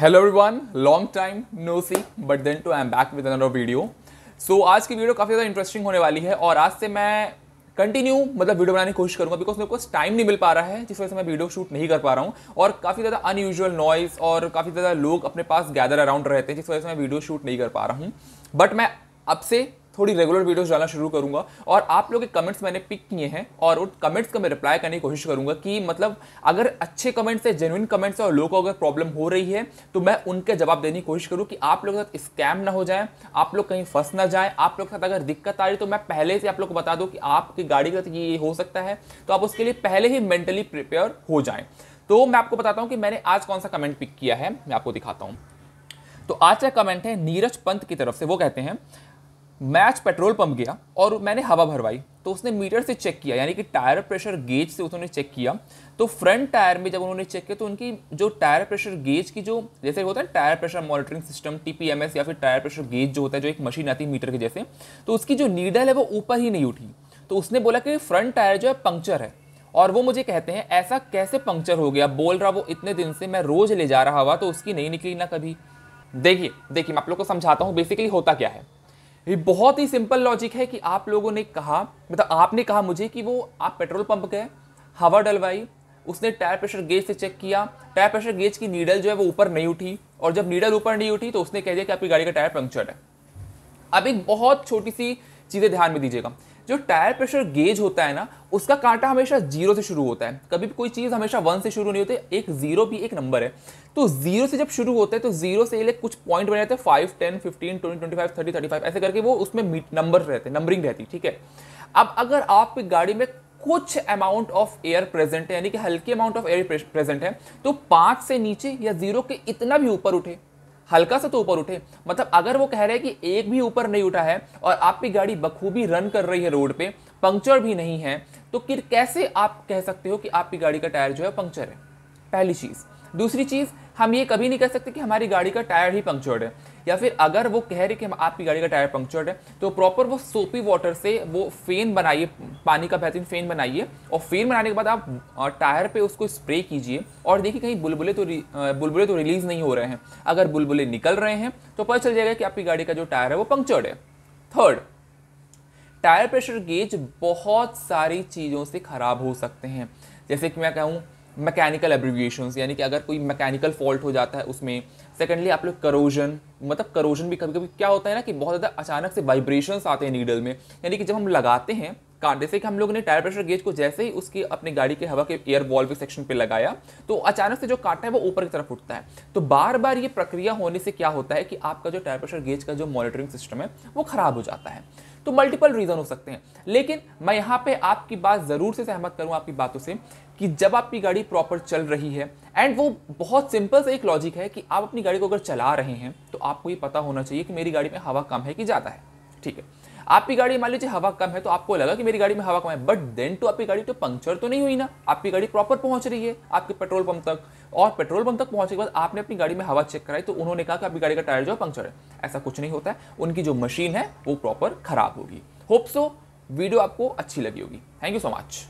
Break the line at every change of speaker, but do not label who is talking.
hello everyone long time no see but then too I am back with another video so आज की video काफ़ी ज़्यादा interesting होने वाली है और आज से मैं कंटिन्यू मतलब वीडियो बनाने की कोशिश करूँगा बिकॉज मेरे को टाइम नहीं मिल पा रहा है जिस वजह से मैं वीडियो शूट नहीं कर पा रहा हूँ और काफ़ी ज़्यादा अनयूजल नॉइज़ और काफ़ी ज़्यादा लोग अपने पास गैदर अराउंड रहते हैं जिस वजह से मैं वीडियो शूट नहीं कर पा रहा हूँ बट मैं अब से थोड़ी रेगुलर वीडियोस डालना शुरू करूंगा और आप लोग के कमेंट्स मैंने पिक किए हैं और उन कमेंट्स का मैं रिप्लाई करने की कोशिश करूंगा कि मतलब अगर अच्छे कमेंट्स है जेनुइन कमेंट्स है और लोगों को अगर प्रॉब्लम हो रही है तो मैं उनके जवाब देने की कोशिश करूँ कि आप लोगों के साथ स्कैम ना हो जाए आप लोग कहीं फंस ना जाए आप लोग के साथ अगर दिक्कत आ रही तो मैं पहले से आप लोग को बता दूँ कि आपकी गाड़ी के साथ ये हो सकता है तो आप उसके लिए पहले ही मेंटली प्रिपेयर हो जाए तो मैं आपको बताता हूँ कि मैंने आज कौन सा कमेंट पिक किया है मैं आपको दिखाता हूँ तो आज का कमेंट है नीरज पंत की तरफ से वो कहते हैं मैच पेट्रोल पंप गया और मैंने हवा भरवाई तो उसने मीटर से चेक किया यानी कि टायर प्रेशर गेज से उन्होंने चेक किया तो फ्रंट टायर में जब उन्होंने चेक किया तो उनकी जो टायर प्रेशर गेज की जो जैसे होता है tyre pressure monitoring system TPMS या फिर टायर प्रेशर गेज जो होता है जो एक मशीन आती है मीटर के जैसे तो उसकी जो नीडल है वो ऊपर ही नहीं उठी तो उसने बोला कि फ्रंट टायर जो है पंक्चर है और वो मुझे कहते हैं ऐसा कैसे पंक्चर हो गया बोल रहा वो इतने दिन से मैं रोज़ ले जा रहा हुआ तो उसकी नहीं निकली ना कभी देखिए देखिए मैं आप लोग को समझाता हूँ बेसिकली होता क्या है ये बहुत ही सिंपल लॉजिक है कि आप लोगों ने कहा मतलब आपने कहा मुझे कि वो आप पेट्रोल पंप गए हवा डलवाई उसने टायर प्रेशर गेज से चेक किया टायर प्रेशर गेज की नीडल जो है वो ऊपर नहीं उठी और जब नीडल ऊपर नहीं उठी तो उसने कह दिया कि आपकी गाड़ी का टायर पंक्चर है अब एक बहुत छोटी सी चीज़ें ध्यान में दीजिएगा जो टायर प्रेशर गेज होता है ना उसका कांटा हमेशा जीरो से शुरू होता है कभी भी कोई चीज़ हमेशा वन से शुरू नहीं होती एक जीरो भी एक नंबर है तो जीरो से जब शुरू होता है तो जीरो से ले कुछ पॉइंट बन जाते हैं five ten fifteen twenty twenty five thirty thirty five ऐसे करके वो उसमें नंबर रहते हैं नंबरिंग रहती है ठीक है अब अगर आपकी गाड़ी में कुछ अमाउंट ऑफ एयर प्रेजेंट है यानी कि हल्की अमाउंट ऑफ एयर प्रेजेंट है तो पाँच से नीचे या जीरो के इतना भी ऊपर उठे हल्का सा तो ऊपर उठे मतलब अगर वो कह रहे हैं कि एक भी ऊपर नहीं उठा है और आपकी गाड़ी बखूबी रन कर रही है रोड पे पंक्चर भी नहीं है तो कैसे आप कह सकते हो कि आपकी गाड़ी का टायर जो है पंक्चर है पहली चीज़ दूसरी चीज़ हम ये कभी नहीं कह सकते कि हमारी गाड़ी का टायर ही पंक्चर्ड है या फिर अगर वो कह रहे कि आपकी गाड़ी का टायर पंक्चर्ड है तो प्रॉपर वो सोपी वाटर से वो फेन बनाइए पानी का बेहतरीन फेन बनाइए और फेन बनाने के बाद आप टायर पे उसको स्प्रे कीजिए और देखिए कहीं बुलबुले तो बुलबुले तो रिलीज नहीं हो रहे हैं अगर बुलबुले निकल रहे हैं तो पता चल जाएगा कि आपकी गाड़ी का जो टायर है वो पंक्चर्ड है थर्ड टायर प्रेशर गेज बहुत सारी चीज़ों से खराब हो सकते हैं जैसे कि मैं कहूँ मैकेनिकल एब्रीविएशन यानी कि अगर कोई मैकेनिकल फॉल्ट हो जाता है उसमें सेकेंडली आप लोग करोजन मतलब करोजन भी कभी कभी क्या होता है ना कि बहुत ज़्यादा अचानक से वाइब्रेशंस आते हैं नीडल में यानी कि जब हम लगाते हैं कार जैसे कि हम लोगों ने टायर प्रेशर गेज को जैसे ही उसकी अपनी गाड़ी के हवा के एयर वॉल्व के सेक्शन पे लगाया तो अचानक से जो काटा है वो ऊपर की तरफ उठता है तो बार बार ये प्रक्रिया होने से क्या होता है कि आपका जो टायर प्रेशर गेज का जो मॉनिटरिंग सिस्टम है वो खराब हो जाता है तो मल्टीपल रीज़न हो सकते हैं लेकिन मैं यहाँ पे आपकी बात ज़रूर से सहमत करूँ आपकी बातों से कि जब आपकी गाड़ी प्रॉपर चल रही है एंड वो बहुत सिंपल सा एक लॉजिक है कि आप अपनी गाड़ी को अगर चला रहे हैं तो आपको ये पता होना चाहिए कि मेरी गाड़ी में हवा कम है कि ज़्यादा है ठीक है आपकी गाड़ी मान लीजिए हवा कम है तो आपको लगा कि मेरी गाड़ी में हवा कम है बट देन टू आपकी गाड़ी तो पंक्चर तो नहीं हुई ना आपकी गाड़ी प्रॉपर पहुंच रही है आपके पेट्रोल पंप तक और पेट्रोल पंप तक पहुंचने के बाद आपने अपनी गाड़ी में हवा चेक कराई तो उन्होंने कहा कि आपकी गाड़ी का टायर जो है पंक्चर है ऐसा कुछ नहीं होता है उनकी जो मशीन है वो प्रॉपर खराब होगी होप सो वीडियो आपको अच्छी लगी होगी थैंक यू सो मच